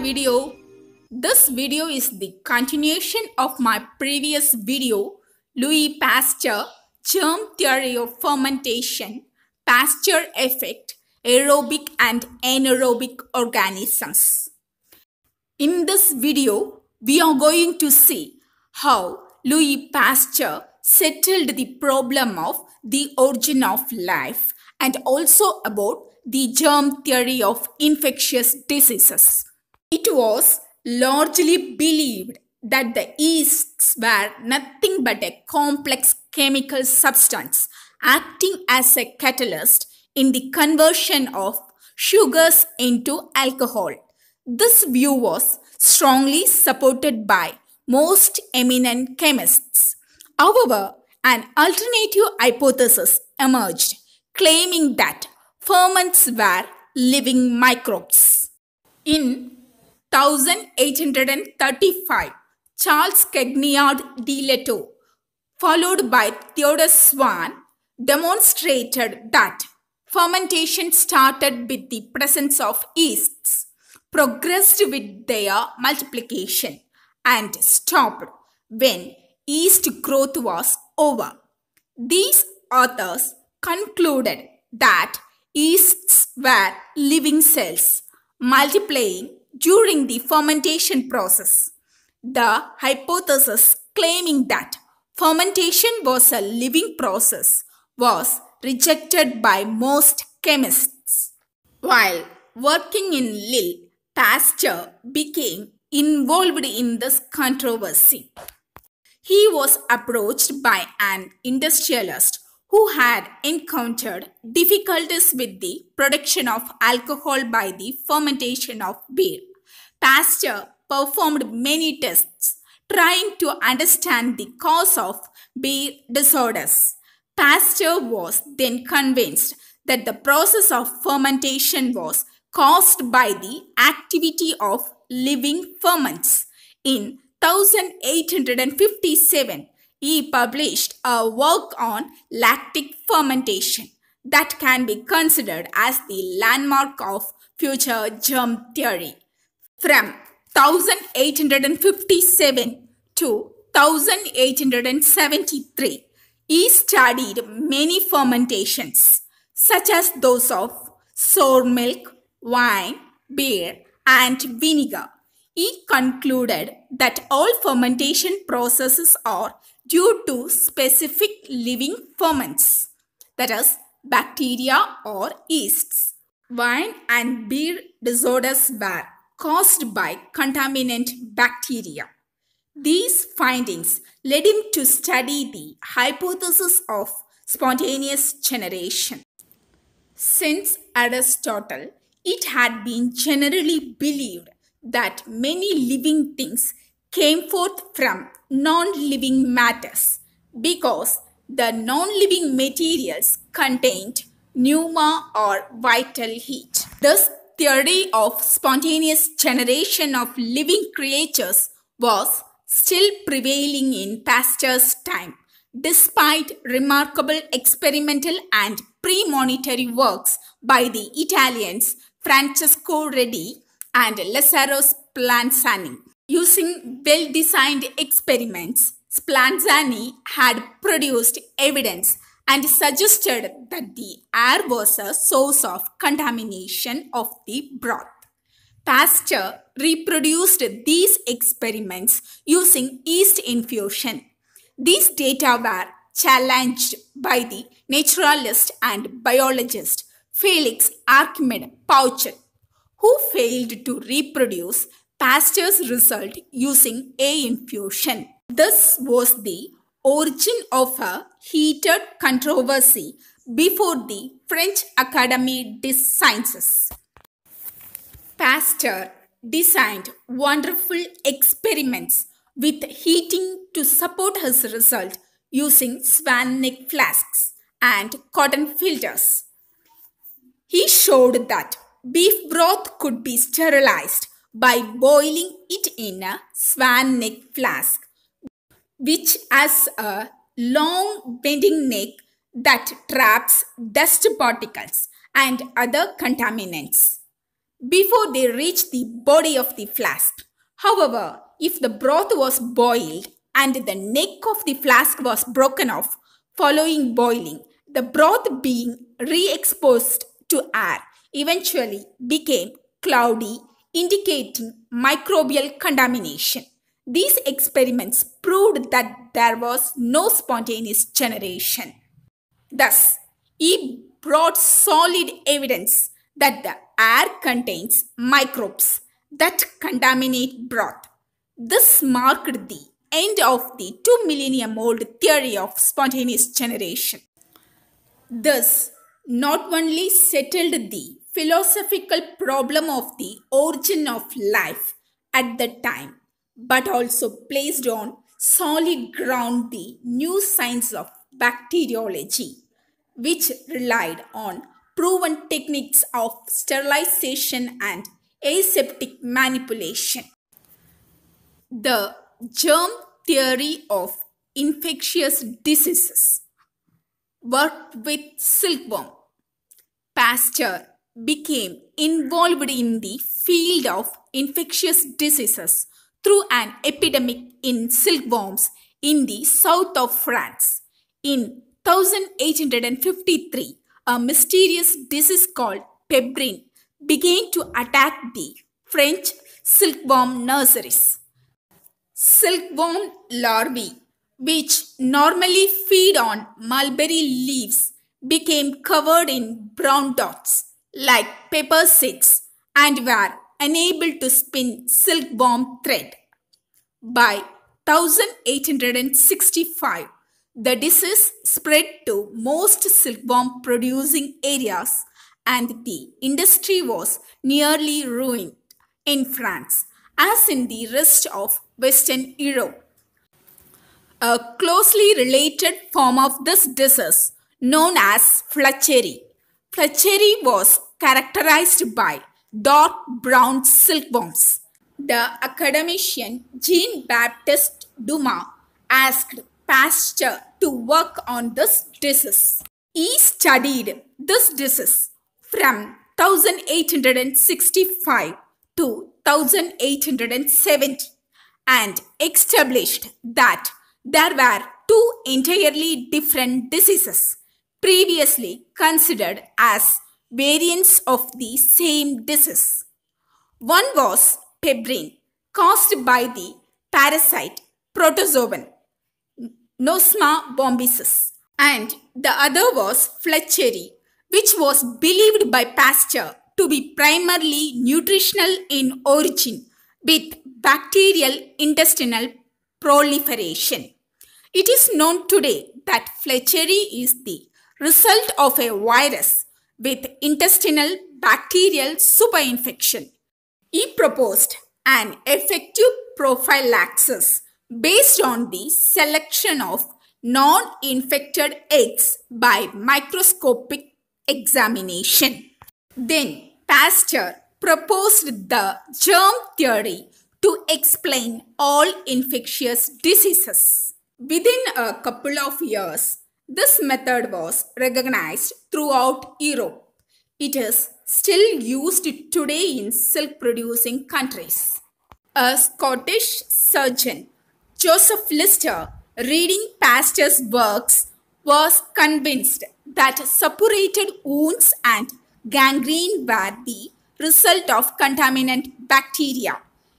video. This video is the continuation of my previous video, Louis Pasteur, Germ Theory of Fermentation, Pasteur Effect, Aerobic and Anaerobic Organisms. In this video, we are going to see how Louis Pasteur settled the problem of the origin of life and also about the germ theory of infectious diseases. It was largely believed that the yeasts were nothing but a complex chemical substance acting as a catalyst in the conversion of sugars into alcohol. This view was strongly supported by most eminent chemists. However, an alternative hypothesis emerged claiming that ferments were living microbes. In 1835, Charles Cagniard de Leto, followed by Theodore Swan, demonstrated that fermentation started with the presence of yeasts, progressed with their multiplication, and stopped when yeast growth was over. These authors concluded that yeasts were living cells multiplying during the fermentation process. The hypothesis claiming that fermentation was a living process was rejected by most chemists. While working in Lille, Pasteur became involved in this controversy. He was approached by an industrialist who had encountered difficulties with the production of alcohol by the fermentation of beer. Pasteur performed many tests trying to understand the cause of bee disorders. Pasteur was then convinced that the process of fermentation was caused by the activity of living ferments. In 1857, he published a work on lactic fermentation that can be considered as the landmark of future germ theory from 1857 to 1873, he studied many fermentations such as those of sour milk, wine, beer and vinegar. He concluded that all fermentation processes are due to specific living ferments, that is, bacteria or yeasts. Wine and beer disorders were caused by contaminant bacteria. These findings led him to study the hypothesis of spontaneous generation. Since Aristotle, it had been generally believed that many living things came forth from non-living matters because the non-living materials contained pneuma or vital heat. Thus, theory of spontaneous generation of living creatures was still prevailing in Pasteur's time, despite remarkable experimental and premonitory works by the Italians Francesco Redi and Lazzaro Splanzani. Using well-designed experiments, Splanzani had produced evidence and suggested that the air was a source of contamination of the broth. Pasteur reproduced these experiments using yeast infusion. These data were challenged by the naturalist and biologist Felix Archimede Pouchet, who failed to reproduce Pasteur's result using a infusion. This was the origin of a heated controversy before the French Academy des Sciences. Pasteur designed wonderful experiments with heating to support his result using swan neck flasks and cotton filters. He showed that beef broth could be sterilized by boiling it in a swan neck flask which has a long bending neck that traps dust particles and other contaminants before they reach the body of the flask. However, if the broth was boiled and the neck of the flask was broken off following boiling, the broth being re exposed to air eventually became cloudy, indicating microbial contamination. These experiments proved that there was no spontaneous generation. Thus, he brought solid evidence that the air contains microbes that contaminate broth. This marked the end of the two millennium old theory of spontaneous generation. Thus, not only settled the philosophical problem of the origin of life at the time, but also placed on solid ground the new science of bacteriology, which relied on proven techniques of sterilization and aseptic manipulation. The germ theory of infectious diseases worked with silkworm. Pasteur became involved in the field of infectious diseases through an epidemic in silkworms in the south of France. In 1853, a mysterious disease called pebrine began to attack the French silkworm nurseries. Silkworm larvae, which normally feed on mulberry leaves, became covered in brown dots like pepper seeds and were unable to spin silkworm thread. By 1865, the disease spread to most silkworm producing areas and the industry was nearly ruined in France as in the rest of Western Europe. A closely related form of this disease known as Fletchery. Fletchery was characterized by dark brown silkworms. The academician Jean Baptiste Dumas asked Pasteur to work on this disease. He studied this disease from 1865 to 1870 and established that there were two entirely different diseases previously considered as variants of the same disease. One was pebrine, caused by the parasite protozoan Nosma bombycis, and the other was fletcheri, which was believed by Pasteur to be primarily nutritional in origin with bacterial intestinal proliferation. It is known today that fletcheri is the result of a virus with intestinal bacterial superinfection. He proposed an effective prophylaxis based on the selection of non-infected eggs by microscopic examination. Then Pasteur proposed the germ theory to explain all infectious diseases. Within a couple of years, this method was recognized throughout Europe. It is still used today in silk producing countries. A Scottish surgeon, Joseph Lister, reading Pasteur's works, was convinced that suppurated wounds and gangrene were the result of contaminant bacteria.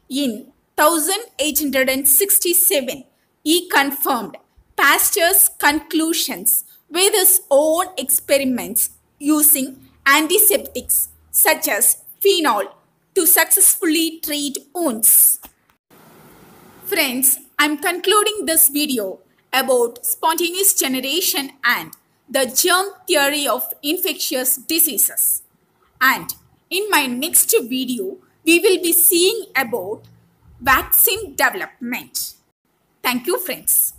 In 1867, he confirmed Pasteur's conclusions with his own experiments using antiseptics such as phenol to successfully treat wounds. Friends, I'm concluding this video about spontaneous generation and the germ theory of infectious diseases. And in my next video, we will be seeing about vaccine development. Thank you friends.